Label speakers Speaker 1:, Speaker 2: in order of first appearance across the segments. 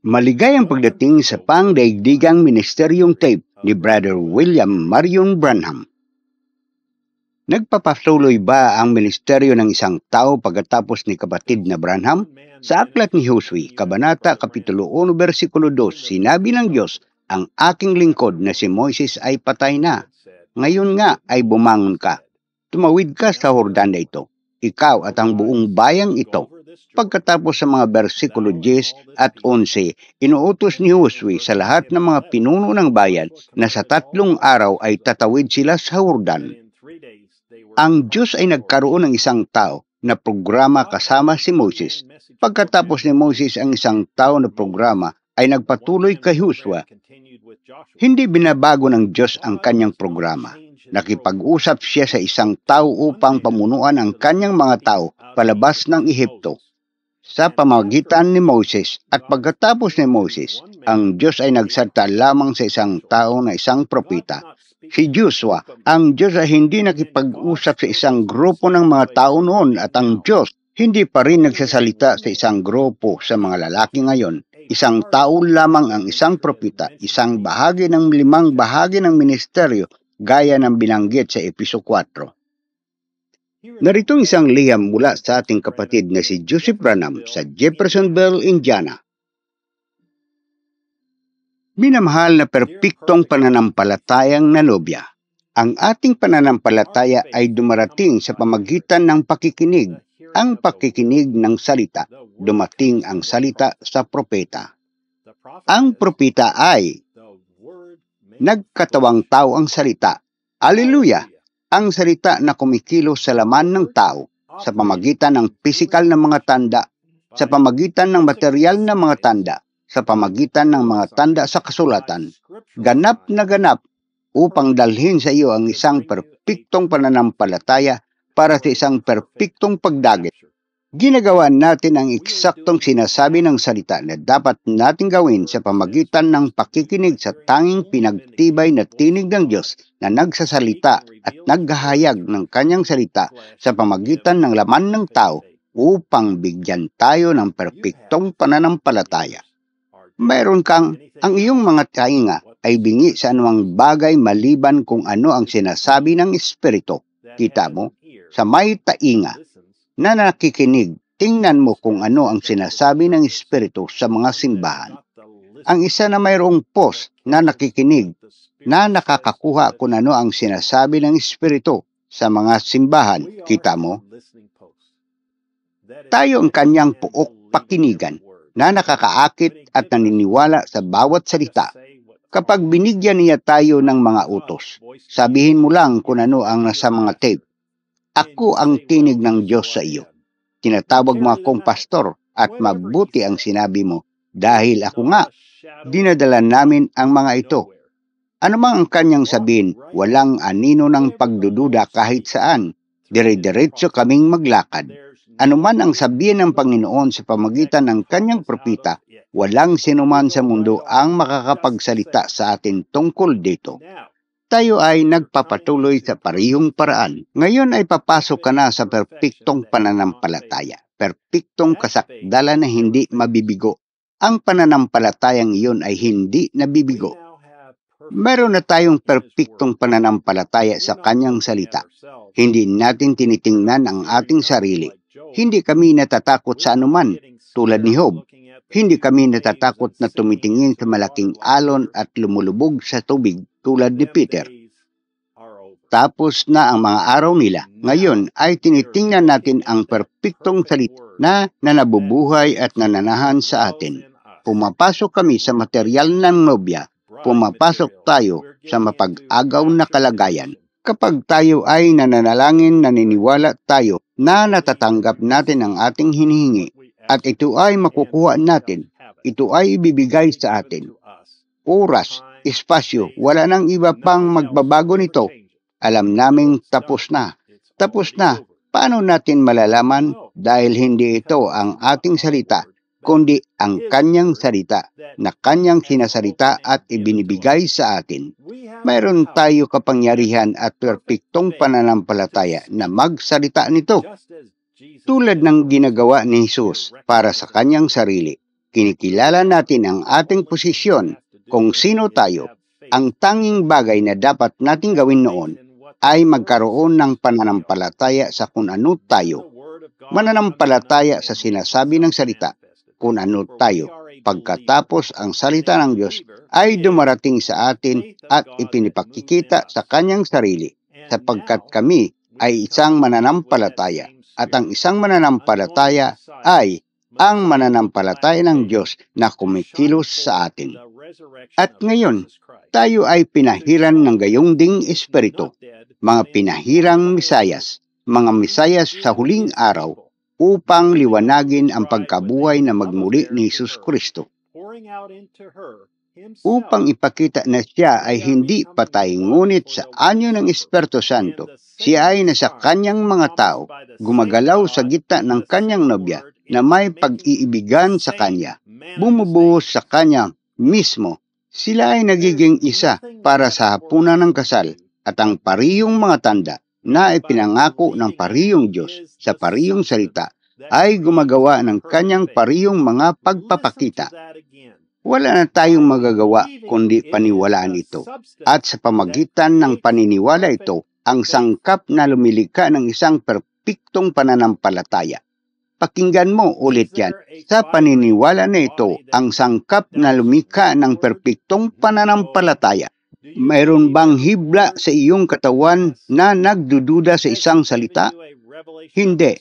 Speaker 1: Maligayang pagdating sa pangdaigdigang ministeryong tape ni Brother William Marion Branham. Nagpapatuloy ba ang ministeryo ng isang tao pagkatapos ni kapatid na Branham? Sa aklat ni Josue, Kabanata, Kapitulo 1, Versikulo 2, sinabi ng Diyos, ang aking lingkod na si Moises ay patay na. Ngayon nga ay bumangon ka. Tumawid ka sa Hordan na ito, ikaw at ang buong bayang ito Pagkatapos sa mga bersikulo 10 at 11, inuutos ni Josue sa lahat ng mga pinuno ng bayan na sa tatlong araw ay tatawid sila sa Jordan. Ang Diyos ay nagkaroon ng isang tao na programa kasama si Moses. Pagkatapos ni Moses ang isang tao na programa ay nagpatuloy kay Joshua. Hindi binabago ng Diyos ang kanyang programa. Nakipag-usap siya sa isang tao upang pamunuan ang kanyang mga tao palabas ng Ehipto sa pamagitan ni Moses. At pagkatapos ni Moses, ang Diyos ay nagsalta lamang sa isang tao na isang propeta. Si Joshua, ang Diyos ay hindi nakipag-usap sa isang grupo ng mga tao noon at ang Diyos hindi pa rin nagsasalita sa isang grupo sa mga lalaki ngayon. Isang tao lamang ang isang propeta, isang bahagi ng limang bahagi ng ministeryo gaya ng binanggit sa Episo 4. Narito ang isang liham mula sa ating kapatid na si Joseph Branham sa Jeffersonville, Indiana. Minamahal na perpiktong pananampalatayang nobya, Ang ating pananampalataya ay dumarating sa pamagitan ng pakikinig. Ang pakikinig ng salita, dumating ang salita sa propeta. Ang propeta ay nagkatawang tao ang salita. Aleluya! ang salita na kumikilos sa laman ng tao sa pamagitan ng pisikal na mga tanda, sa pamagitan ng material na mga tanda, sa pamagitan ng mga tanda sa kasulatan, ganap na ganap upang dalhin sa iyo ang isang perpiktong pananampalataya para sa isang perpiktong pagdagit Ginagawa natin ang eksaktong sinasabi ng salita na dapat nating gawin sa pamagitan ng pakikinig sa tanging pinagtibay na tinig ng Diyos na nagsasalita at naghahayag ng kanyang salita sa pamagitan ng laman ng tao upang bigyan tayo ng perpektong pananampalataya. Mayroon kang ang iyong mga tainga ay bingi sa anumang bagay maliban kung ano ang sinasabi ng Espiritu. Kita mo, sa may tainga na nakikinig, tingnan mo kung ano ang sinasabi ng Espiritu sa mga simbahan. Ang isa na mayroong post na nakikinig na nakakakuha kung ano ang sinasabi ng Espiritu sa mga simbahan, kita mo? Tayo ang kanyang puok pakinigan na nakakaakit at naniniwala sa bawat salita kapag binigyan niya tayo ng mga utos. Sabihin mo lang kung ano ang nasa mga tape. Ako ang tinig ng Diyos sa iyo. Tinatawag mo akong pastor at mabuti ang sinabi mo dahil ako nga, dinadala namin ang mga ito. Ano mang ang kanyang sabihin, walang anino ng pagdududa kahit saan. Dire-diretso kaming maglakad. Ano man ang sabihin ng Panginoon sa pamagitan ng kanyang propita, walang sinuman sa mundo ang makakapagsalita sa atin tungkol dito tayo ay nagpapatuloy sa parihong paraan. Ngayon ay papasok ka na sa perpektong pananampalataya, perpektong kasakdala na hindi mabibigo. Ang pananampalatayang iyon ay hindi nabibigo. Meron na tayong perpektong pananampalataya sa kanyang salita. Hindi natin tinitingnan ang ating sarili. Hindi kami natatakot sa anuman, tulad ni Job hindi kami natatakot na tumitingin sa malaking alon at lumulubog sa tubig tulad ni Peter. Tapos na ang mga araw nila. Ngayon ay tinitingnan natin ang perpektong salit na nanabubuhay at nananahan sa atin. Pumapasok kami sa material ng nobya. Pumapasok tayo sa mapag-agaw na kalagayan. Kapag tayo ay nananalangin, naniniwala tayo na natatanggap natin ang ating hinihingi at ito ay makukuha natin. Ito ay ibibigay sa atin. Oras, espasyo, wala nang iba pang magbabago nito. Alam naming tapos na. Tapos na. Paano natin malalaman? Dahil hindi ito ang ating salita, kundi ang kanyang salita na kanyang sinasalita at ibinibigay sa atin. Mayroon tayo kapangyarihan at perpektong pananampalataya na magsalita nito tulad ng ginagawa ni Jesus para sa kanyang sarili, kinikilala natin ang ating posisyon kung sino tayo. Ang tanging bagay na dapat nating gawin noon ay magkaroon ng pananampalataya sa kung ano tayo. Mananampalataya sa sinasabi ng salita kung ano tayo. Pagkatapos ang salita ng Diyos ay dumarating sa atin at ipinipakikita sa kanyang sarili sapagkat kami ay isang mananampalataya at ang isang mananampalataya ay ang mananampalataya ng Diyos na kumikilos sa atin. At ngayon, tayo ay pinahiran ng gayong ding Espiritu, mga pinahirang misayas, mga misayas sa huling araw upang liwanagin ang pagkabuhay na magmuli ni Jesus Kristo upang ipakita na siya ay hindi patay ngunit sa anyo ng Espiritu Santo, siya ay nasa kanyang mga tao, gumagalaw sa gitna ng kanyang nobya na may pag-iibigan sa kanya, bumubuhos sa kanya mismo. Sila ay nagiging isa para sa hapunan ng kasal at ang pariyong mga tanda na ipinangako ng pariyong Diyos sa pariyong salita ay gumagawa ng kanyang pariyong mga pagpapakita. Wala na tayong magagawa kundi paniwalaan ito. At sa pamagitan ng paniniwala ito, ang sangkap na lumilika ng isang perpiktong pananampalataya. Pakinggan mo ulit yan. Sa paniniwala na ito, ang sangkap na lumika ng perpiktong pananampalataya. Mayroon bang hibla sa iyong katawan na nagdududa sa isang salita? Hindi.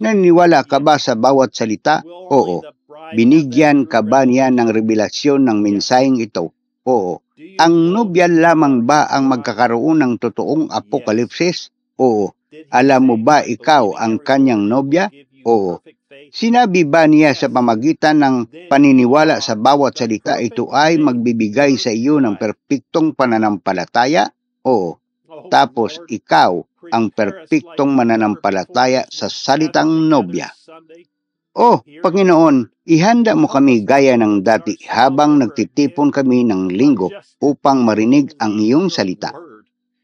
Speaker 1: Naniniwala ka ba sa bawat salita? Oo. Binigyan ka ba niya ng revelasyon ng mensaheng ito? Oo. Ang nobyan lamang ba ang magkakaroon ng totoong apokalipsis? Oo. Alam mo ba ikaw ang kanyang nobya? Oo. Sinabi ba niya sa pamagitan ng paniniwala sa bawat salita ito ay magbibigay sa iyo ng perpektong pananampalataya? Oo. Tapos ikaw ang perpektong mananampalataya sa salitang nobya. O, Panginoon, ihanda mo kami gaya ng dati habang nagtitipon kami ng linggo upang marinig ang iyong salita.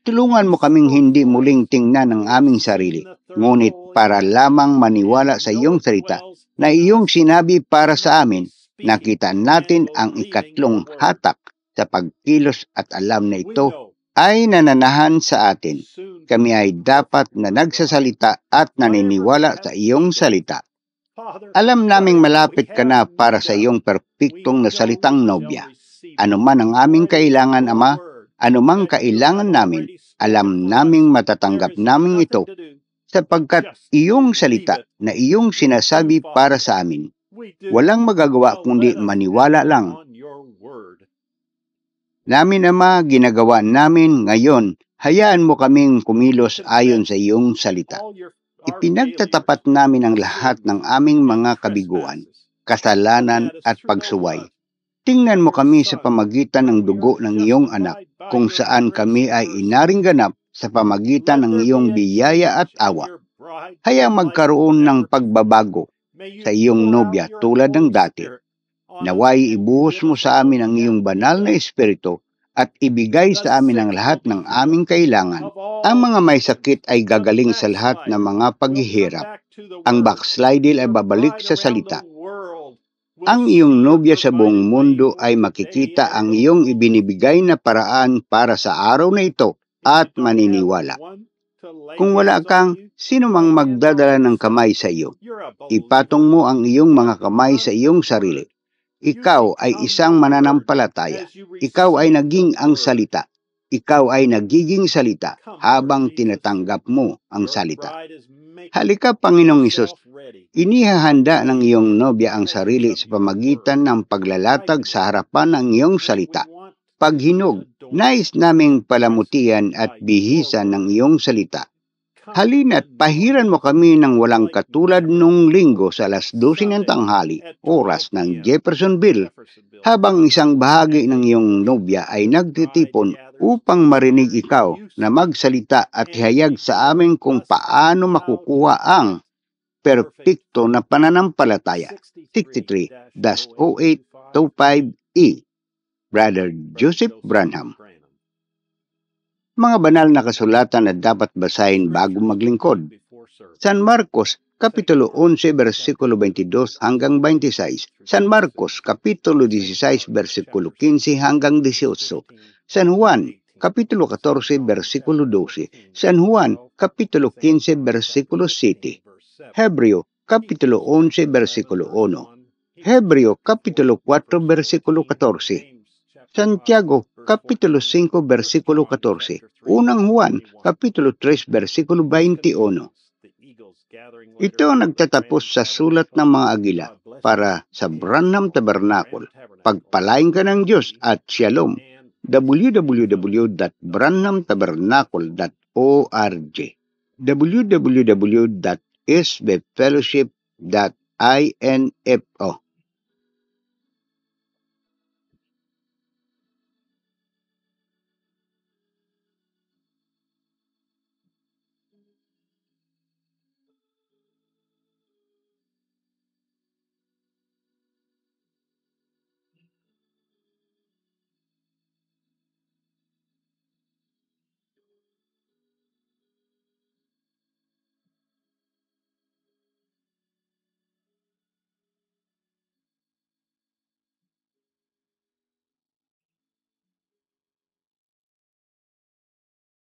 Speaker 1: Tulungan mo kaming hindi muling tingnan ang aming sarili, ngunit para lamang maniwala sa iyong salita na iyong sinabi para sa amin, nakita natin ang ikatlong hatak sa pagkilos at alam na ito ay nananahan sa atin. Kami ay dapat na nagsasalita at naniniwala sa iyong salita. Alam naming malapit ka na para sa iyong perpiktong nasalitang nobya. Ano man ang aming kailangan, Ama, anumang kailangan namin, alam naming matatanggap namin ito sapagkat iyong salita na iyong sinasabi para sa amin. Walang magagawa kundi maniwala lang. Namin Ama, ginagawa namin ngayon, hayaan mo kaming kumilos ayon sa iyong salita. Ipinagtatapat namin ang lahat ng aming mga kabiguan, kasalanan at pagsuway. Tingnan mo kami sa pamagitan ng dugo ng iyong anak, kung saan kami ay inaringganap sa pamagitan ng iyong biyaya at awa. Hayang magkaroon ng pagbabago sa iyong nobya tulad ng dati. Naway ibuhos mo sa amin ang iyong banal na espiritu at ibigay sa amin ang lahat ng aming kailangan. Ang mga may sakit ay gagaling sa lahat ng mga paghihirap. Ang backsliding ay babalik sa salita. Ang iyong nobya sa buong mundo ay makikita ang iyong ibinibigay na paraan para sa araw na ito at maniniwala. Kung wala kang sino mang magdadala ng kamay sa iyo, ipatong mo ang iyong mga kamay sa iyong sarili ikaw ay isang mananampalataya. Ikaw ay naging ang salita. Ikaw ay nagiging salita habang tinatanggap mo ang salita. Halika, Panginoong Isos, inihahanda ng iyong nobya ang sarili sa pamagitan ng paglalatag sa harapan ng iyong salita. Paghinog, nais naming palamutian at bihisan ng iyong salita Halina't pahiran mo kami ng walang katulad nung linggo sa alas 12 ng tanghali, oras ng Jeffersonville, habang isang bahagi ng iyong nobya ay nagtitipon upang marinig ikaw na magsalita at hayag sa amin kung paano makukuha ang perpekto na pananampalataya. 63-0825E e. Brother Joseph Branham mga banal na kasulatan na dapat basahin bago maglingkod. San Marcos, Kapitulo 11, versikulo 22 hanggang 26. San Marcos, Kapitulo 16, versikulo 15 hanggang 18. San Juan, Kapitulo 14, versikulo 12. San Juan, Kapitulo 15, versikulo 7. Hebreo, Kapitulo 11, versikulo 1. Hebreo, Kapitulo 4, versikulo 14. Santiago, capítulo 5, versículo 14. Unang Juan, capítulo 3, versículo 21. Ito ang nagtatapos sa sulat ng mga agila para sa Branham Tabernacle. Pagpalain ka ng Diyos at Shalom. www.branhamtabernacle.org www.sbfellowship.info